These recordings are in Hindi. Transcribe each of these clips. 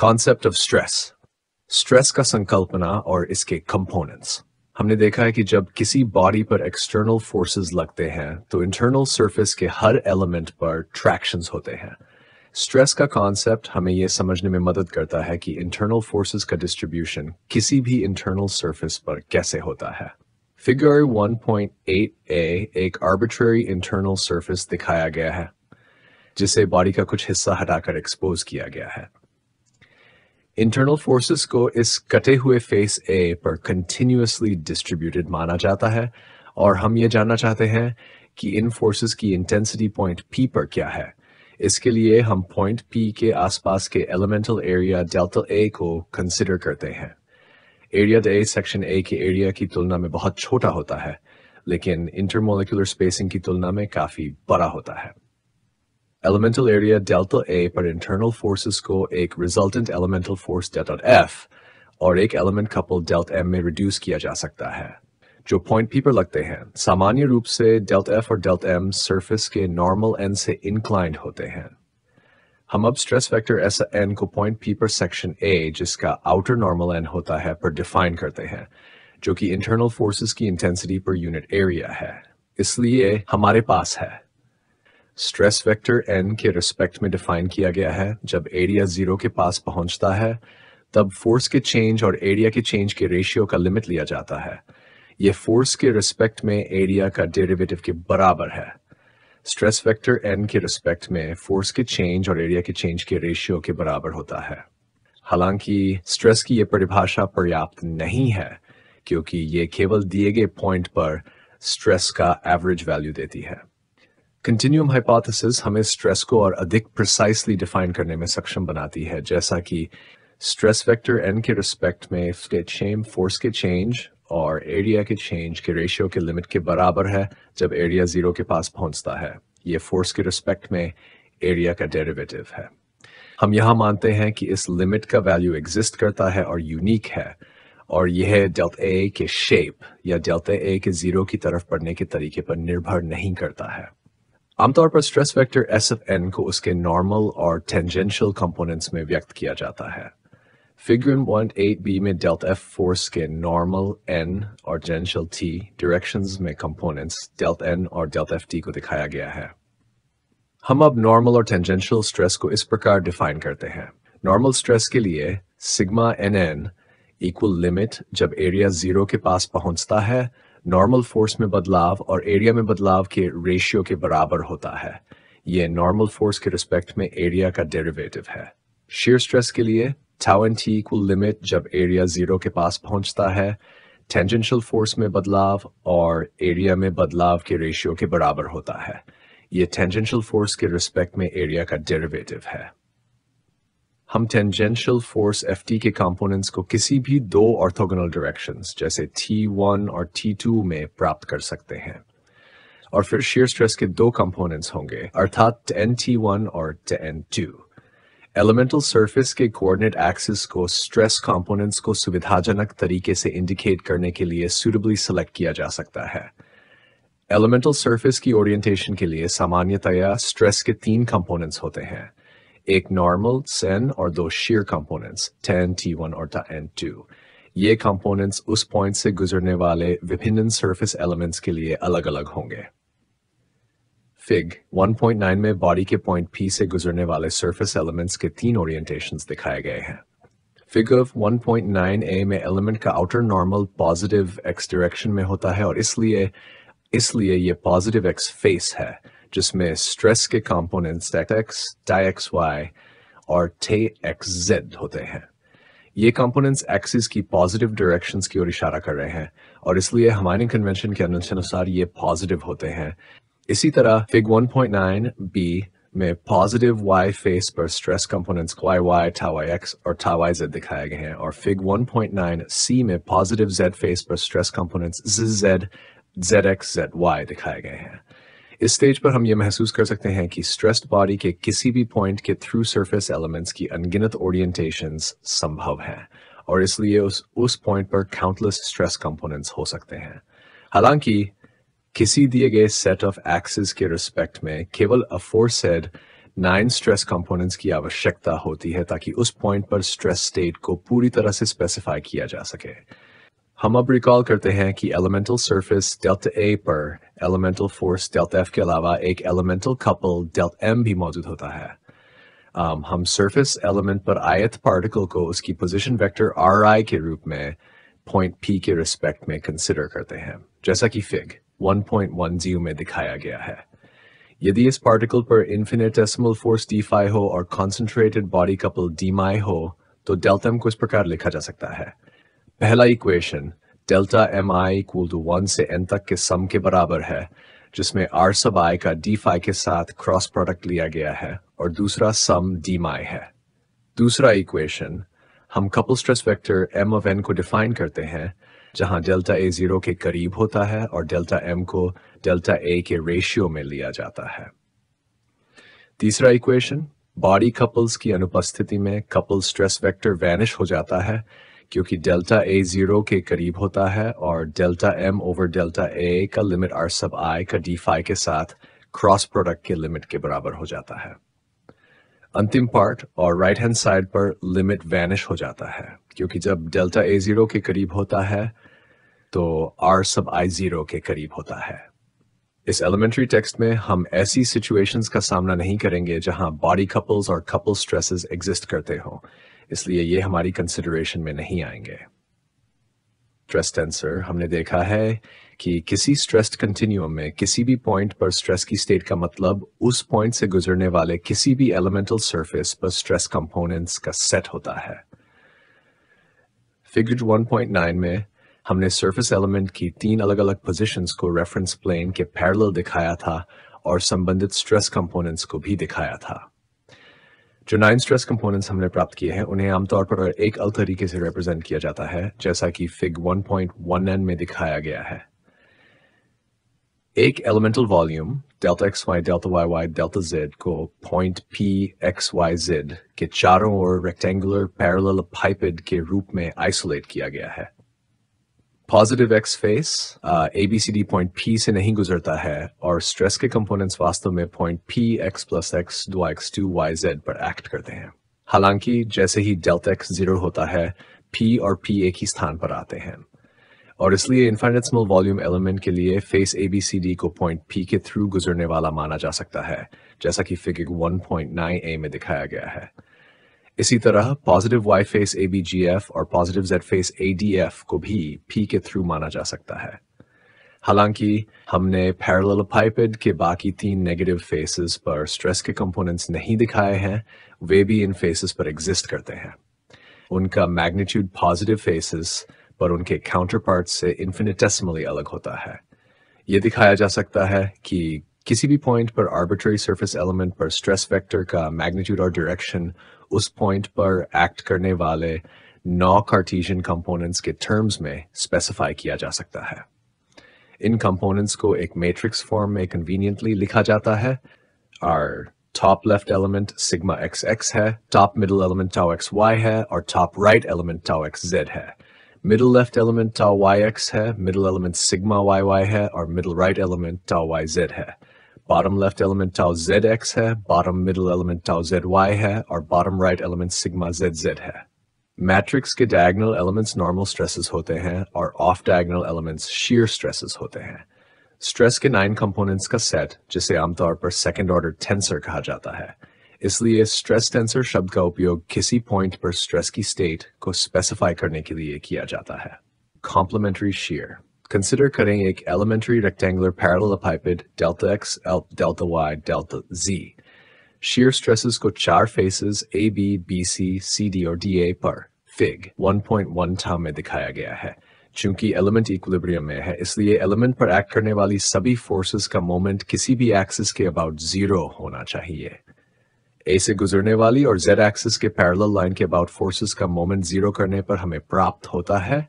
कॉन्सेप्ट ऑफ स्ट्रेस स्ट्रेस का संकल्पना और इसके कंपोनेंट्स हमने देखा है कि जब किसी बॉडी पर एक्सटर्नल फोर्सेस लगते हैं तो इंटरनल सरफेस के हर एलिमेंट पर ट्रैक्शंस होते हैं स्ट्रेस का कॉन्सेप्ट हमें यह समझने में मदद करता है कि इंटरनल फोर्सेस का डिस्ट्रीब्यूशन किसी भी इंटरनल सरफेस पर कैसे होता है फिगर ए एक आर्बिट्रेरी इंटरनल सरफेस दिखाया गया है जिसे बॉडी का कुछ हिस्सा हटाकर एक्सपोज किया गया है इंटरनल फोर्सेस को इस कटे हुए फेस ए पर कंटिन्यूसली डिस्ट्रीब्यूटेड माना जाता है और हम ये जानना चाहते हैं कि इन फोर्सेस की इंटेंसिटी पॉइंट पी पर क्या है इसके लिए हम पॉइंट पी के आसपास के एलिमेंटल एरिया डेल्टा ए को कंसिडर करते हैं एरिया ए सेक्शन ए के एरिया की तुलना में बहुत छोटा होता है लेकिन इंटरमोलिकुलर स्पेसिंग की तुलना में काफी बड़ा होता है elemental area delta A पर इंटरनल forces को एक resultant elemental force delta F और एक element couple delta M में reduce किया जा सकता है जो पॉइंट पी पर लगते हैं सामान्य रूप से डेल्ट F और डेल्ट M सरफेस के नॉर्मल एन से इंक्लाइंड होते हैं हम अब स्ट्रेस वेक्टर ऐसा एन को पॉइंट पी पर सेक्शन ए जिसका आउटर नॉर्मल एन होता है पर डिफाइन करते हैं जो कि इंटरनल फोर्सेस की इंटेंसिटी पर यूनिट एरिया है इसलिए हमारे पास है स्ट्रेस वेक्टर एन के रिस्पेक्ट में डिफाइन किया गया है जब एरिया जीरो के पास पहुंचता है तब फोर्स के चेंज और एरिया के चेंज के रेशियो का लिमिट लिया जाता है ये फोर्स के रिस्पेक्ट में एरिया का डेरिवेटिव के बराबर है स्ट्रेस वेक्टर एन के रिस्पेक्ट में फोर्स के चेंज और एरिया के चेंज के रेशियो के बराबर होता है हालांकि स्ट्रेस की यह परिभाषा पर्याप्त नहीं है क्योंकि ये केवल दिए गए पॉइंट पर स्ट्रेस का एवरेज वैल्यू देती है कंटिन्यूम हाइपोथेसिस हमें स्ट्रेस को और अधिक प्रिसाइसली डिफाइन करने में सक्षम बनाती है जैसा कि स्ट्रेस वेक्टर एन के रिस्पेक्ट में शेम फोर्स के चेंज और एरिया के चेंज के रेशियो के लिमिट के बराबर है जब एरिया जीरो के पास पहुंचता है ये फोर्स के रिस्पेक्ट में एरिया का डेरिवेटिव है हम यहां मानते हैं कि इस लिमिट का वैल्यू एग्जिस्ट करता है और यूनिक है और यह डेल्टा ए के शेप या डेल्टा ए के जीरो की तरफ पड़ने के तरीके पर निर्भर नहीं करता है आमतौर पर stress vector S F N को उसके नॉर्मल और टेंजेंशियल कंपोनेंट्स में व्यक्त किया जाता है फिगर पॉइंट एट बी में डेल्टा एफ फोर्स के नॉर्मल एन और टेंजेंशियल टी डायरेक्शंस में कंपोनेंट्स डेल्टा एन और डेल्टा एफ टी को दिखाया गया है हम अब नॉर्मल और टेंजेंशियल स्ट्रेस को इस प्रकार डिफाइन करते हैं नॉर्मल स्ट्रेस के लिए sigma N N equal limit जब एरिया जीरो के पास पहुंचता है नॉर्मल फोर्स में बदलाव और एरिया में बदलाव के रेशियो के बराबर होता है ये नॉर्मल फोर्स के रिस्पेक्ट में एरिया का डेरिवेटिव है शेयर स्ट्रेस के लिए tau लिमिट जब एरिया जीरो के पास पहुंचता है टेंजेंशियल फोर्स में बदलाव और एरिया में बदलाव के रेशियो के बराबर होता है ये टेंजेंशियल फोर्स के रिस्पेक्ट में एरिया का डेरिवेटिव है हम टेंजेंशियल फोर्स एफ टी के कॉम्पोनेंट्स को किसी भी दो ऑर्थोगोनल डायरेक्शन जैसे टी वन और टी टू में प्राप्त कर सकते हैं और फिर शेयर स्ट्रेस के दो कंपोनेंट्स होंगे अर्थात वन और टू एलिमेंटल सरफेस के कोऑर्डिनेट एक्सिस को स्ट्रेस कंपोनेंट्स को सुविधाजनक तरीके से इंडिकेट करने के लिए सुटेबली सेलेक्ट किया जा सकता है एलिमेंटल सरफेस की ओरिएंटेशन के लिए सामान्यतया स्ट्रेस के तीन कंपोनेंट्स होते हैं एक नॉर्मल सेन और दो शेयर कंपोनेंट्स टेन टी वन और टेन टू ये कंपोनेंट्स उस पॉइंट से गुजरने वाले विभिन्न सरफेस एलिमेंट्स के लिए अलग अलग होंगे फिग 1.9 में बॉडी के पॉइंट पी से गुजरने वाले सरफेस एलिमेंट्स के तीन ओरिएंटेशंस दिखाए गए हैं फिग ऑफ फिगर ए में एलिमेंट का outer normal positive X direction में होता है और इसलिए इसलिए ये पॉजिटिव एक्स फेस है जिसमें स्ट्रेस के कंपोनेंट्स एक्स डाइक्स वाई और टे एक्स जेड होते हैं ये कंपोनेंट्स एक्सिस की पॉजिटिव डायरेक्शंस की ओर इशारा कर रहे हैं और इसलिए हमारे कन्वेंशन के अनुसार ये पॉजिटिव होते हैं इसी तरह फिग 1.9 बी में पॉजिटिव वाई फेस पर स्ट्रेस कंपोनेंट्स वाई था वाई एक्स और था वाई जेड दिखाए गए हैं और फिग 1.9 सी में पॉजिटिव जेड फेस पर stress components Z X Z Y दिखाए गए हैं इस स्टेज पर हम ये महसूस कर सकते हैं कि स्ट्रेस्ड बॉडी के किसी भी पॉइंट के थ्रू सरफेस एलिमेंट्स की अनगिनत ओरिएंटेशन संभव हैं और इसलिए उस उस पॉइंट पर काउंटलेस स्ट्रेस कंपोनेंट्स हो सकते हैं हालांकि किसी दिए गए सेट ऑफ एक्सेस के रिस्पेक्ट में केवल सेड नाइन स्ट्रेस कंपोनेंट्स की आवश्यकता होती है ताकि उस पॉइंट पर स्ट्रेस स्टेट को पूरी तरह से स्पेसिफाई किया जा सके हम अब रिकॉल करते हैं कि एलिमेंटल सरफेस डेल्टा ए पर एलिमेंटल फोर्स डेल्टा एफ के अलावा एक एलिमेंटल कपल डेल्टा एम भी मौजूद होता है um, हम सरफेस एलिमेंट पर आयत पार्टिकल को उसकी पोजीशन वेक्टर आर आई के रूप में पॉइंट पी के रिस्पेक्ट में कंसिडर करते हैं जैसा कि फिग 1.10 में दिखाया गया है यदि इस पार्टिकल पर इन्फिनेटेसिमल फोर्स डी फाई हो और कॉन्सेंट्रेटेड बॉडी कपल डी माई हो तो डेल्टा एम को इस प्रकार लिखा जा सकता है पहला equation delta M I equal to one से एन तक के सम के बराबर है जिसमें आर सब आई का डी फाई के साथ क्रॉस प्रोडक्ट लिया गया है और दूसरा सम डी माई है दूसरा इक्वेशन हम couple stress vector M of N को डिफाइन करते हैं जहां डेल्टा ए जीरो के करीब होता है और डेल्टा एम को डेल्टा ए के रेशियो में लिया जाता है तीसरा इक्वेशन बॉडी कपल्स की अनुपस्थिति में कपल स्ट्रेस वेक्टर वैनिश हो जाता है क्योंकि डेल्टा ए जीरो के करीब होता है और delta M over delta A का लिमिट आर सब आई का डी फाइव के साथ क्रॉस प्रोडक्ट के लिमिट के बराबर हो जाता है अंतिम पार्ट और राइट हैंड साइड पर लिमिट वैनिश हो जाता है क्योंकि जब डेल्टा ए जीरो के करीब होता है तो आर सब आई जीरो के करीब होता है इस एलिमेंट्री टेक्स्ट में हम ऐसी सिचुएशंस का सामना नहीं करेंगे जहां बॉडी कपल्स और कपल स्ट्रेसेस एग्जिस्ट करते हों इसलिए ये हमारी कंसिडरेशन में नहीं आएंगे स्ट्रेस टेंसर हमने देखा है कि किसी स्ट्रेस कंटिन्यूम में किसी भी पॉइंट पर स्ट्रेस की स्टेट का मतलब उस पॉइंट से गुजरने वाले किसी भी एलिमेंटल सरफेस पर स्ट्रेस कंपोनेंट्स का सेट होता है फिगर 1.9 में हमने सरफेस एलिमेंट की तीन अलग अलग पोजीशंस को रेफरेंस प्लेन के पैरल दिखाया था और संबंधित स्ट्रेस कंपोनेंट्स को भी दिखाया था जो नाइन स्ट्रेस कंपोनेंट्स हमने प्राप्त किए हैं उन्हें आमतौर पर एक अल तरीके से रिप्रेजेंट किया जाता है जैसा कि फिग 1.1n में दिखाया गया है एक elemental volume delta X Y delta Y Y delta Z को point P X Y Z के चारों ओर रेक्टेंगुलर पैरेलल पाइपिड के रूप में आइसोलेट किया गया है positive X face A B C D point P से नहीं गुजरता है और स्ट्रेस के कंपोनेंट्स वास्तव में point P X plus X दो एक्स टू वाई जेड पर एक्ट करते हैं हालांकि जैसे ही डेल्टा एक्स जीरो होता है पी और पी एक ही स्थान पर आते हैं और इसलिए इन्फाइनेटमल वॉल्यूम एलिमेंट के लिए face A B C D को पॉइंट पी के थ्रू गुजरने वाला माना जा सकता है जैसा कि फिगर नाइन ए में दिखाया गया है इसी तरह positive Y face A B G F और positive Z face A D F को भी पी के थ्रू माना जा सकता है हालांकि हमने पैरेललोपाइपेड के बाकी तीन नेगेटिव फेसेस पर स्ट्रेस के कंपोनेंट्स नहीं दिखाए हैं वे भी इन फेसेस पर एग्जिस्ट करते हैं उनका मैग्नीट्यूड पॉजिटिव फेसेस पर उनके काउंटर पार्ट से इन्फिनिटेसिमली अलग होता है ये दिखाया जा सकता है कि किसी भी पॉइंट पर आर्बिट्री सरफेस एलिमेंट पर स्ट्रेस वेक्टर का मैग्नीट्यूड और डायरेक्शन उस पॉइंट पर एक्ट करने वाले नौ कार्टेशियन कंपोनेंट्स के टर्म्स में स्पेसिफाई किया जा सकता है इन कंपोनेंट्स को एक मैट्रिक्स फॉर्म में कन्वीनियंटली लिखा जाता है और top left element sigma X X है top middle element tau X Y है और top right element tau X Z है middle left element tau Y X है middle element sigma Y Y है और middle right element tau Y Z है bottom left element tau zx है bottom middle element tau zy है और bottom right element sigma zz है मैट्रिक्स के डायगनल एलिमेंट्स नॉर्मल स्ट्रेसेस होते हैं और off diagonal elements shear stresses होते हैं स्ट्रेस के नाइन कंपोनेंट्स का सेट जिसे आमतौर पर सेकेंड ऑर्डर टेंसर कहा जाता है इसलिए स्ट्रेस टेंसर शब्द का उपयोग किसी पॉइंट पर स्ट्रेस की स्टेट को स्पेसिफाई करने के लिए किया जाता है complementary shear Consider cutting a elementary rectangular parallelepiped delta x, delta y, delta z. Shear stresses को चार faces A, B, B, C, C, D और D, A पर फिग 1.1 था में दिखाया गया है चूंकि एलिमेंट इक्विलिब्रियम में है इसलिए एलिमेंट पर एक्ट करने वाली सभी फोर्सेस का मोमेंट किसी भी एक्सिस के अबाउट जीरो होना चाहिए ए से गुजरने वाली और जेड एक्सिस के पैरेलल लाइन के अबाउट फोर्सेस का मोमेंट जीरो करने पर हमें प्राप्त होता है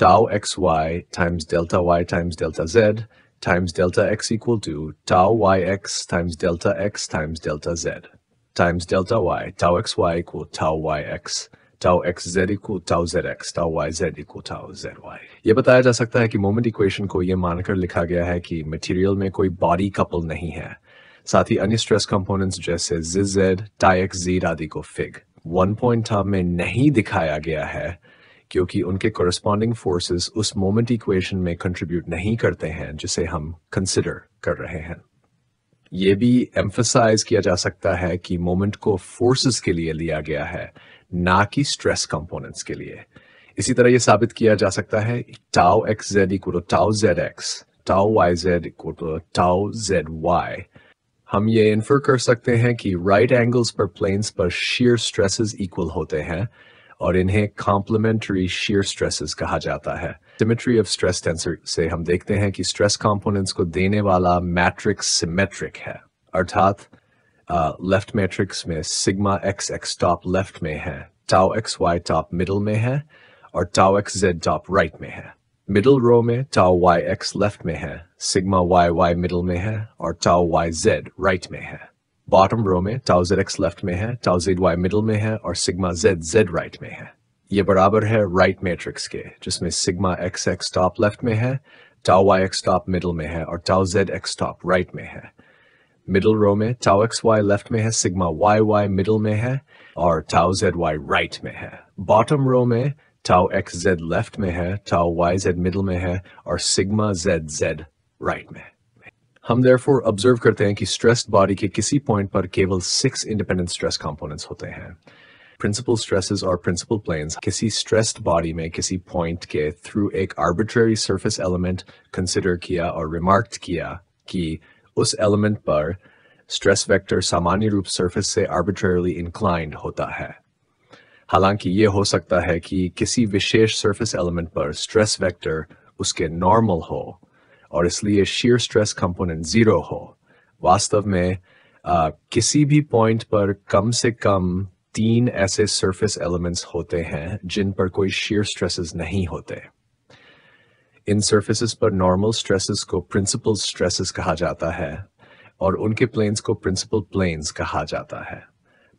tau xy times delta y times delta z times delta x equal to tau yx times delta x times delta z times delta y, tau xy equal tau yx, tau xz equal tau zx, tau yz equal tau zy. ये बताया जा सकता है कि moment equation को ये मानकर लिखा गया है कि material में कोई body couple नहीं है साथ ही अन्य stress components जैसे जिज, tau एक्स, जीड आदि को fig one point पॉइंट में नहीं दिखाया गया है क्योंकि उनके कोरस्पॉन्डिंग फोर्सेस उस मोमेंट इक्वेशन में कंट्रीब्यूट नहीं करते हैं जिसे हम कंसिडर कर रहे हैं ये भी एम्फोसाइज किया जा सकता है कि मोमेंट को फोर्सेस के लिए लिया गया है ना कि स्ट्रेस कंपोनेंट्स के लिए इसी तरह यह साबित किया जा सकता है tau X Z equal to tau Z X tau Y Z equal to tau Z Y हम ये इन्फर कर सकते हैं कि राइट एंगल्स पर प्लेन्स पर शेयर स्ट्रेसेस इक्वल होते हैं और इन्हें कॉम्प्लीमेंट्री शेयर स्ट्रेसेस कहा जाता है सिमेट्री ऑफ स्ट्रेस टेंसर से हम देखते हैं कि स्ट्रेस कंपोनेंट्स को देने वाला मैट्रिक्स सिमेट्रिक है अर्थात लेफ्ट मैट्रिक्स में sigma X X top left में है tau X Y top middle में है और tau X Z top right में है मिडल रो में टाउ वाई एक्स लेफ्ट में है सिग्मा वाई वाई मिडल में है और टाउ वाई जेड राइट में है बॉटम रो में टाउ जेड एक्स लेफ्ट में है टाउ जेड वाई मिडल में है और सिग्मा जेड जेड राइट में है ये बराबर है राइट मैट्रिक्स के जिसमें sigma X X top left में है tau Y X top middle में है और tau Z X top right में है मिडल रो में टाउ एक्स वाई लेफ्ट में है सिग्मा वाई वाई मिडल में है और टाउ जेड वाई राइट में है बॉटम रो में टाउ एक्स जेड लेफ्ट में है टाउ वाई जेड मिडल में है और सिग्मा जेड जेड राइट में है हम देयरफॉर ऑब्जर्व करते हैं कि स्ट्रेस बॉडी के किसी पॉइंट पर केवल सिक्स इंडिपेंडेंट स्ट्रेस कंपोनेंट्स होते हैं प्रिंसिपल स्ट्रेसेस और प्रिंसिपल प्लेन्स किसी स्ट्रेस्ड बॉडी में किसी पॉइंट के थ्रू एक आर्बिट्रेरी सरफेस एलिमेंट कंसिडर किया और रिमार्क किया कि उस एलिमेंट पर स्ट्रेस वेक्टर सामान्य रूप सरफेस से आर्बिट्रेरली इंक्लाइंड होता है हालांकि ये हो सकता है कि किसी विशेष सरफेस एलिमेंट पर स्ट्रेस वेक्टर उसके नॉर्मल हो और इसलिए शीयर स्ट्रेस कंपोनेंट ज़ीरो हो वास्तव में आ, किसी भी पॉइंट पर कम से कम तीन ऐसे सरफेस एलिमेंट्स होते हैं जिन पर कोई शेयर स्ट्रेसेस नहीं होते इन सर्फेसिस पर नॉर्मल स्ट्रेसेस को प्रिंसिपल स्ट्रेसेस कहा जाता है और उनके प्लेन्स को प्रिंसिपल प्लेन्स कहा जाता है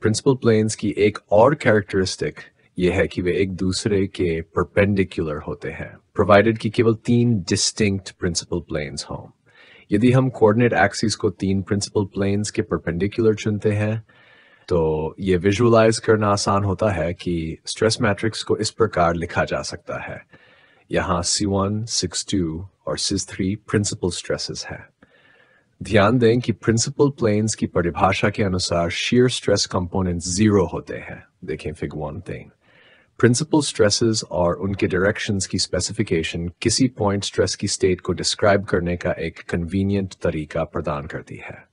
प्रिंसिपल प्लेन्स की एक और कैरेक्टरिस्टिक ये है कि वे एक दूसरे के परपेंडिकुलर होते हैं प्रोवाइडेड कि केवल तीन डिस्टिंक्ट प्रिंसिपल प्लेन्स हों यदि हम कोऑर्डिनेट एक्सिस को तीन प्रिंसिपल प्लेन्स के परपेंडिकुलर चुनते हैं तो ये विजुअलाइज करना आसान होता है कि स्ट्रेस मैट्रिक्स को इस प्रकार लिखा जा सकता है यहाँ C1, C2 और C3 प्रिंसिपल स्ट्रेसेस हैं ध्यान दें कि प्रिंसिपल प्लेन्स की परिभाषा के अनुसार शीयर स्ट्रेस कंपोनेंट जीरो होते हैं देखें fig one ten principal stresses और उनके डायरेक्शंस की स्पेसिफिकेशन किसी पॉइंट स्ट्रेस की स्टेट को डिस्क्राइब करने का एक कन्वीनियंट तरीका प्रदान करती है